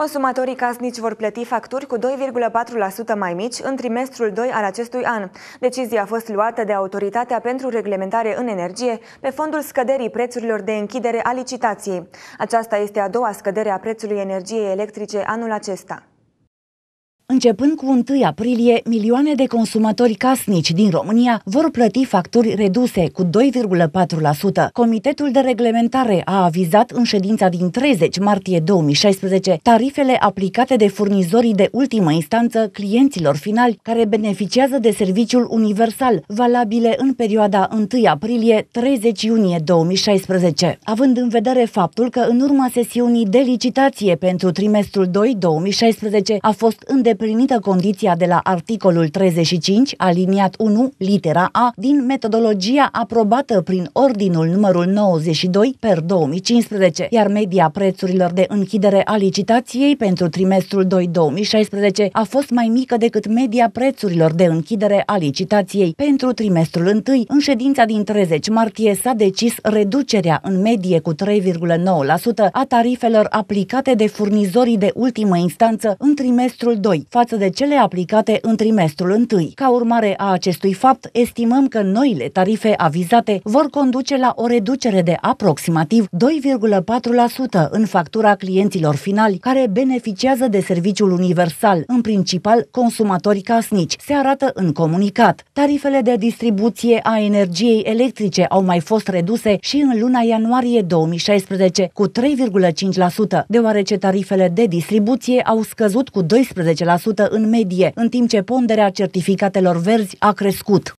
Consumatorii casnici vor plăti facturi cu 2,4% mai mici în trimestrul 2 al acestui an. Decizia a fost luată de Autoritatea pentru Reglementare în Energie pe fondul scăderii prețurilor de închidere a licitației. Aceasta este a doua scădere a prețului energiei electrice anul acesta. Începând cu 1 aprilie, milioane de consumatori casnici din România vor plăti facturi reduse cu 2,4%. Comitetul de reglementare a avizat în ședința din 30 martie 2016 tarifele aplicate de furnizorii de ultimă instanță clienților finali care beneficiază de serviciul universal, valabile în perioada 1 aprilie-30 iunie 2016. Având în vedere faptul că în urma sesiunii de licitație pentru trimestrul 2 2016 a fost îndeplinit îndeplinită condiția de la articolul 35, aliniat 1, litera A, din metodologia aprobată prin ordinul numărul 92 per 2015, iar media prețurilor de închidere a licitației pentru trimestrul 2 2016 a fost mai mică decât media prețurilor de închidere a licitației pentru trimestrul 1. În ședința din 30 martie s-a decis reducerea în medie cu 3,9% a tarifelor aplicate de furnizorii de ultimă instanță în trimestrul 2, față de cele aplicate în trimestrul întâi. Ca urmare a acestui fapt, estimăm că noile tarife avizate vor conduce la o reducere de aproximativ 2,4% în factura clienților finali care beneficiază de serviciul universal, în principal consumatori casnici, se arată în comunicat. Tarifele de distribuție a energiei electrice au mai fost reduse și în luna ianuarie 2016 cu 3,5%, deoarece tarifele de distribuție au scăzut cu 12% în medie, în timp ce ponderea certificatelor verzi a crescut.